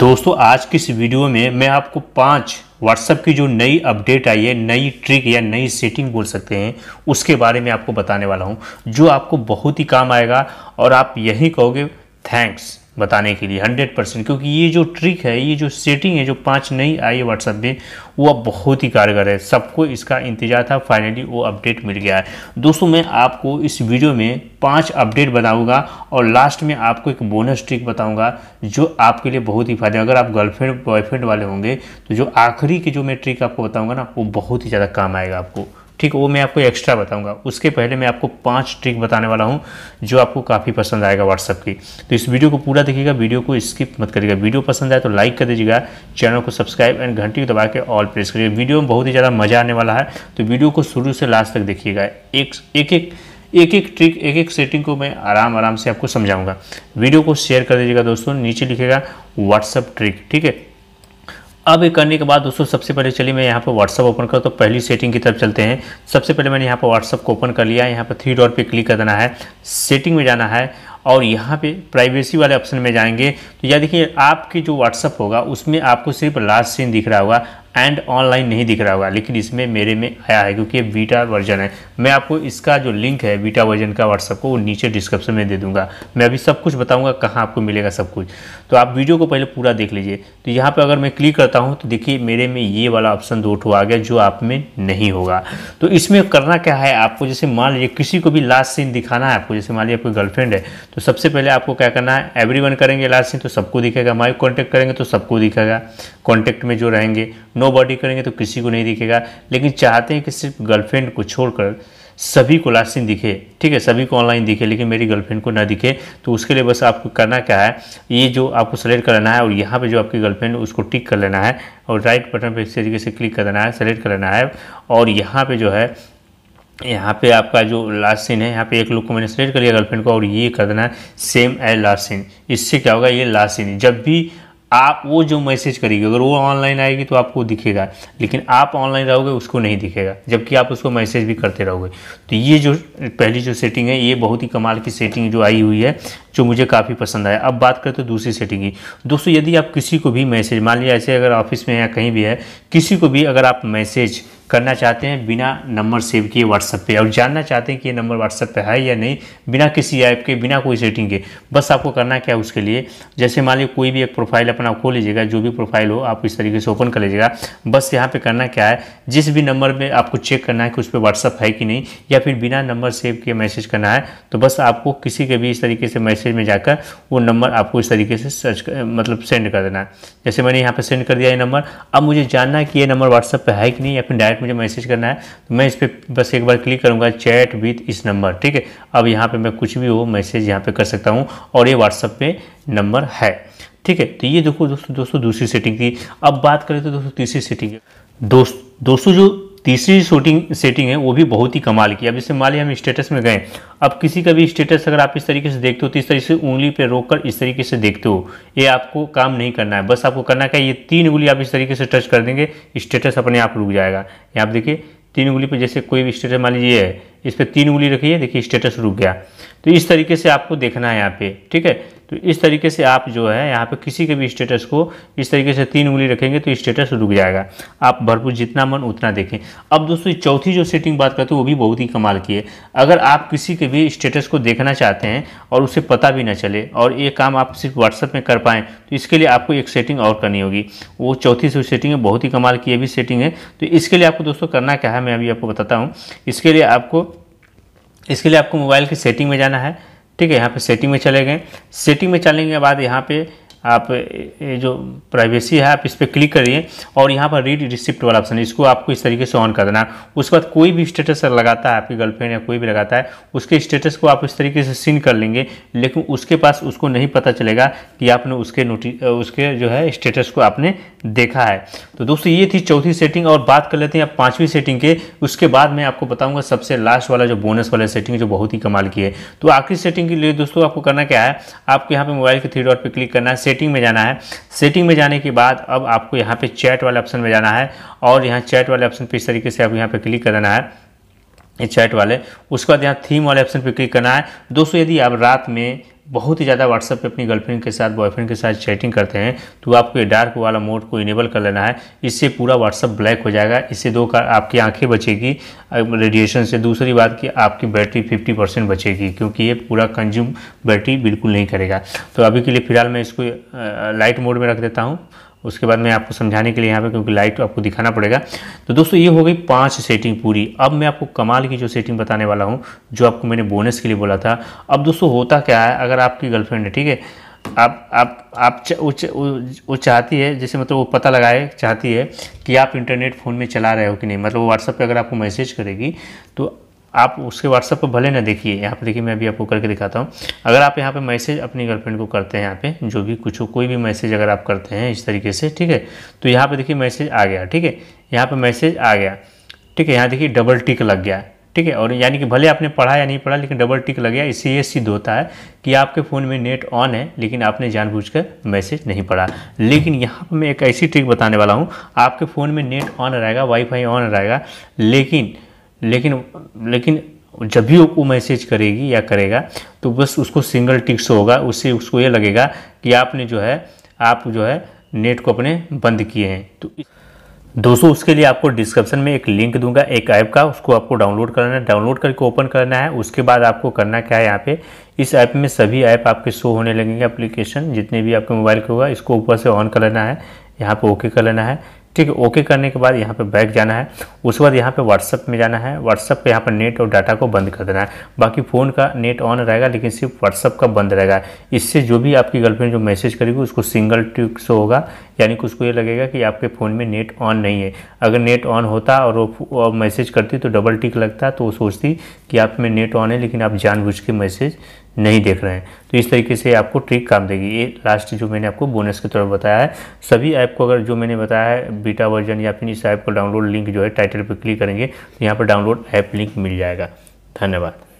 दोस्तों आज की इस वीडियो में मैं आपको पांच व्हाट्सएप की जो नई अपडेट आई है नई ट्रिक या नई सेटिंग बोल सकते हैं उसके बारे में आपको बताने वाला हूं जो आपको बहुत ही काम आएगा और आप यही कहोगे थैंक्स बताने के लिए हंड्रेड परसेंट क्योंकि ये जो ट्रिक है ये जो सेटिंग है जो पांच नई आई है व्हाट्सएप में वो अब बहुत ही कारगर है सबको इसका इंतजार था फाइनली वो अपडेट मिल गया है दोस्तों मैं आपको इस वीडियो में पांच अपडेट बताऊंगा और लास्ट में आपको एक बोनस ट्रिक बताऊंगा जो आपके लिए बहुत ही फायदा अगर आप गर्लफ्रेंड बॉयफ्रेंड वाले होंगे तो जो आखिरी की जो मैं ट्रिक आपको बताऊँगा ना वो बहुत ही ज़्यादा काम आएगा आपको ठीक वो मैं आपको एक्स्ट्रा बताऊंगा उसके पहले मैं आपको पांच ट्रिक बताने वाला हूं जो आपको काफ़ी पसंद आएगा व्हाट्सअप की तो इस वीडियो को पूरा देखिएगा वीडियो को स्किप मत करिएगा वीडियो पसंद आए तो लाइक कर दीजिएगा चैनल को सब्सक्राइब एंड घंटी को दबा के ऑल प्रेस करिएगा वीडियो में बहुत ही ज़्यादा मजा आने वाला है तो वीडियो को शुरू से लास्ट तक देखिएगा एक एक एक एक एक ट्रिक एक एक सेटिंग को मैं आराम आराम से आपको समझाऊंगा वीडियो को शेयर कर दीजिएगा दोस्तों नीचे लिखेगा व्हाट्सअप ट्रिक ठीक है अब ये करने के बाद दोस्तों सबसे पहले चलिए मैं यहाँ पर व्हाट्सअप ओपन करूँ तो पहली सेटिंग की तरफ चलते हैं सबसे पहले मैंने यहाँ पर व्हाट्सअप को ओपन कर लिया है यहाँ पर थ्री डॉट पे क्लिक कर देना है सेटिंग में जाना है और यहाँ पे प्राइवेसी वाले ऑप्शन में जाएंगे तो यह देखिए आपकी जो व्हाट्सअप होगा उसमें आपको सिर्फ लास्ट सीन दिख रहा होगा एंड ऑनलाइन नहीं दिख रहा होगा लेकिन इसमें मेरे में आया है क्योंकि ये बीटा वर्जन है मैं आपको इसका जो लिंक है बीटा वर्जन का व्हाट्सअप को वो नीचे डिस्क्रिप्शन में दे दूंगा मैं अभी सब कुछ बताऊंगा कहाँ आपको मिलेगा सब कुछ तो आप वीडियो को पहले पूरा देख लीजिए तो यहाँ पर अगर मैं क्लिक करता हूँ तो देखिए मेरे में ये वाला ऑप्शन दो ठो आ गया जो आप में नहीं होगा तो इसमें करना क्या है आपको जैसे मान लीजिए किसी को भी लास्ट सीन दिखाना है आपको जैसे मान लीजिए आपकी गर्लफ्रेंड है तो सबसे पहले आपको क्या करना है एवरी करेंगे लास्ट सीन तो सबको दिखेगा माई कॉन्टैक्ट करेंगे तो सबको दिखेगा कॉन्टैक्ट में जो रहेंगे नो बॉडी करेंगे तो किसी को नहीं दिखेगा लेकिन चाहते हैं कि सिर्फ गर्लफ्रेंड को छोड़कर सभी को लास्टिंग दिखे ठीक है सभी को ऑनलाइन दिखे लेकिन मेरी गर्लफ्रेंड को ना दिखे तो उसके लिए बस आपको करना क्या है ये जो आपको सेलेक्ट कर लेना है और यहाँ पे जो आपकी गर्लफ्रेंड उसको टिक कर लेना है और राइट बटन पे इस तरीके से क्लिक कर देना है सेलेक्ट कर लेना है और यहाँ पे जो है यहाँ पे आपका जो लास्ट सीन है यहाँ पे एक लोग को मैंने सेलेक्ट कर लिया गर्लफ्रेंड को और ये कर देना है सेम एज लास्ट सीन इससे क्या होगा ये लास्ट सीन जब भी आप वो जो मैसेज करेगी अगर वो ऑनलाइन आएगी तो आपको दिखेगा लेकिन आप ऑनलाइन रहोगे उसको नहीं दिखेगा जबकि आप उसको मैसेज भी करते रहोगे तो ये जो पहली जो सेटिंग है ये बहुत ही कमाल की सेटिंग जो आई हुई है जो मुझे काफ़ी पसंद आया अब बात करें तो दूसरी सेटिंग की दोस्तों यदि आप किसी को भी मैसेज मान लीजिए ऐसे अगर ऑफिस में या कहीं भी है किसी को भी अगर आप मैसेज करना चाहते हैं बिना नंबर सेव किए व्हाट्सएप पे और जानना चाहते हैं कि ये नंबर व्हाट्सएप पे है या नहीं बिना किसी ऐप के बिना कोई सेटिंग के बस आपको करना क्या है उसके लिए जैसे मान लीजिए कोई भी एक प्रोफाइल अपना खोल लीजिएगा जो भी प्रोफाइल हो आप इस तरीके से ओपन कर लीजिएगा बस यहाँ पर करना क्या है जिस भी नंबर में आपको चेक करना है कि उस पर व्हाट्सअप है कि नहीं या फिर बिना नंबर सेव किए मैसेज करना है तो बस आपको किसी के भी इस तरीके से मैसेज में जाकर वो नंबर आपको इस तरीके से सर्च मतलब सेंड कर देना है जैसे मैंने यहाँ पर सेंड कर दिया ये नंबर अब मुझे जानना है कि ये नंबर व्हाट्सएप पर है कि नहीं या फिर डायरेक्ट मुझे मैसेज करना है तो मैं इस पर बस एक बार क्लिक करूँगा चैट विथ इस नंबर ठीक है अब यहाँ पर मैं कुछ भी हो मैसेज यहाँ पर कर सकता हूँ और ये व्हाट्सअप पे नंबर है ठीक है तो ये देखो दोस्तों दोस्तों दूसरी सेटिंग की अब बात करें तो दोस्तों तीसरी सेटिंग दोस्त दोस्तों जो तीसरी शूटिंग सेटिंग है वो भी बहुत ही कमाल की अब जैसे मान लिया हम स्टेटस में गए अब किसी का भी स्टेटस अगर आप इस तरीके से देखते हो तो इस तरीके से उंगली पे रोक कर इस तरीके से देखते हो ये आपको काम नहीं करना है बस आपको करना क्या ये तीन उंगली आप इस तरीके से टच कर देंगे स्टेटस अपने आप रुक जाएगा यहाँ आप देखिए तीन उंगली पर जैसे कोई भी स्टेटस मान लीजिए है इस पर तीन उंगली रखिए देखिए स्टेटस रुक गया तो इस तरीके से आपको देखना है यहाँ पे ठीक है तो इस तरीके से आप जो है यहाँ पे किसी के भी स्टेटस को इस तरीके से तीन उंगली रखेंगे तो स्टेटस रुक जाएगा आप भरपूर जितना मन उतना देखें अब दोस्तों चौथी जो सेटिंग बात करते हैं वो भी बहुत ही कमाल की है अगर आप किसी के भी स्टेटस को देखना चाहते हैं और उसे पता भी ना चले और ये काम आप सिर्फ व्हाट्सअप में कर पाएँ तो इसके लिए आपको एक सेटिंग और करनी होगी वो चौथी जो सेटिंग है बहुत ही कमाल की भी सेटिंग है तो इसके लिए आपको दोस्तों करना क्या है मैं अभी आपको बताता हूँ इसके लिए आपको इसके लिए आपको मोबाइल की सेटिंग में जाना है ठीक है यहाँ पे सेटिंग में चले गए सेटिंग में चलने के बाद यहाँ पे आप ये जो प्राइवेसी है आप इस पर क्लिक करिए और यहाँ पर रीड रिसिप्ट वाला ऑप्शन है इसको आपको इस तरीके से ऑन कर देना है उसके बाद कोई भी स्टेटस लगाता है आपकी गर्लफ्रेंड या कोई भी लगाता है उसके स्टेटस को आप इस तरीके से सीन कर लेंगे लेकिन उसके पास उसको नहीं पता चलेगा कि आपने उसके नोटि उसके जो है स्टेटस को आपने देखा है तो दोस्तों ये थी चौथी सेटिंग और बात कर लेते हैं आप पाँचवीं सेटिंग के उसके बाद मैं आपको बताऊँगा सबसे लास्ट वाला जो बोनस वाला सेटिंग जो बहुत ही कमाल की है तो आखिरी सेटिंग के लिए दोस्तों आपको करना क्या है आपको यहाँ पर मोबाइल के थ्री डॉट पर क्लिक करना है सेटिंग में जाना है सेटिंग में जाने के बाद अब आपको यहाँ पे चैट वाले ऑप्शन में जाना है और यहाँ चैट वाले ऑप्शन पे इस तरीके से आप यहाँ पे क्लिक कर देना है चैट वाले उसके बाद यहाँ थीम वाले ऑप्शन पे क्लिक करना है दोस्तों यदि आप रात में बहुत ही ज़्यादा व्हाट्सएप पे अपनी गर्लफ्रेंड के साथ बॉयफ्रेंड के साथ चैटिंग करते हैं तो आपको ये डार्क वाला मोड को इनेबल कर लेना है इससे पूरा व्हाट्सएप ब्लैक हो जाएगा इससे दो का आपकी आंखें बचेगी रेडिएशन से दूसरी बात कि आपकी बैटरी फिफ्टी परसेंट बचेगी क्योंकि ये पूरा कंज्यूम बैटरी बिल्कुल नहीं करेगा तो अभी के लिए फ़िलहाल मैं इसको लाइट मोड में रख देता हूँ उसके बाद मैं आपको समझाने के लिए यहाँ पे क्योंकि लाइट आपको दिखाना पड़ेगा तो दोस्तों ये हो गई पांच सेटिंग पूरी अब मैं आपको कमाल की जो सेटिंग बताने वाला हूँ जो आपको मैंने बोनस के लिए बोला था अब दोस्तों होता क्या है अगर आपकी गर्लफ्रेंड है ठीक है आप आप आप वो चा, चाहती है जैसे मतलब वो पता लगाए चाहती है कि आप इंटरनेट फ़ोन में चला रहे हो कि नहीं मतलब वो व्हाट्सअप पर अगर आपको मैसेज करेगी तो आप उसके व्हाट्सअप पर भले ना देखिए यहाँ पर देखिए मैं अभी आपको करके दिखाता हूँ अगर आप यहाँ पे मैसेज अपनी गर्लफ्रेंड को करते हैं यहाँ पे जो भी कुछ हो कोई भी मैसेज अगर आप करते हैं इस तरीके से ठीक है तो यहाँ पे देखिए मैसेज आ गया ठीक है यहाँ पे मैसेज आ गया ठीक है यहाँ देखिए डबल टिक लग गया ठीक है और यानी कि भले आपने पढ़ा या नहीं पढ़ा लेकिन डबल टिक लग गया इससे ये सिद्ध होता है कि आपके फ़ोन में नेट ऑन है लेकिन आपने जानबूझकर मैसेज नहीं पढ़ा लेकिन यहाँ पर मैं एक ऐसी ट्रिक बताने वाला हूँ आपके फ़ोन में नेट ऑन रहेगा वाईफाई ऑन रहेगा लेकिन लेकिन लेकिन जब भी वो मैसेज करेगी या करेगा तो बस उसको सिंगल टिक्स होगा उससे उसको ये लगेगा कि आपने जो है आप जो है नेट को अपने बंद किए हैं तो दोस्तों उसके लिए आपको डिस्क्रिप्शन में एक लिंक दूंगा एक ऐप का उसको आपको डाउनलोड करना है डाउनलोड करके ओपन करना है उसके बाद आपको करना क्या है यहाँ पे इस ऐप में सभी ऐप आपके शो होने लगेंगे एप्लीकेशन जितने भी आपके मोबाइल के होगा इसको ऊपर से ऑन कर लेना है यहाँ पे ओके कर लेना है ठीक है ओके करने के बाद यहाँ पे बैक जाना है उसके बाद यहाँ पे व्हाट्सअप में जाना है व्हाट्सअप पे यहाँ पर नेट और डाटा को बंद कर देना है बाकी फ़ोन का नेट ऑन रहेगा लेकिन सिर्फ व्हाट्सअप का बंद रहेगा इससे जो भी आपकी गर्लफ्रेंड जो मैसेज करेगी उसको सिंगल ट्यूक से होगा यानी कि उसको ये लगेगा कि आपके फ़ोन में नेट ऑन नहीं है अगर नेट ऑन होता और वो मैसेज करती तो डबल टिक लगता तो वो सोचती कि आप में नेट ऑन है लेकिन आप जानबूझ के मैसेज नहीं देख रहे हैं तो इस तरीके से आपको ट्रिक काम देगी ये लास्ट जो मैंने आपको बोनस के तौर पर बताया है सभी ऐप को अगर जो मैंने बताया है बीटा वर्जन या फिर इस ऐप को डाउनलोड लिंक जो है टाइटल पर क्लिक करेंगे तो यहाँ पर डाउनलोड ऐप लिंक मिल जाएगा धन्यवाद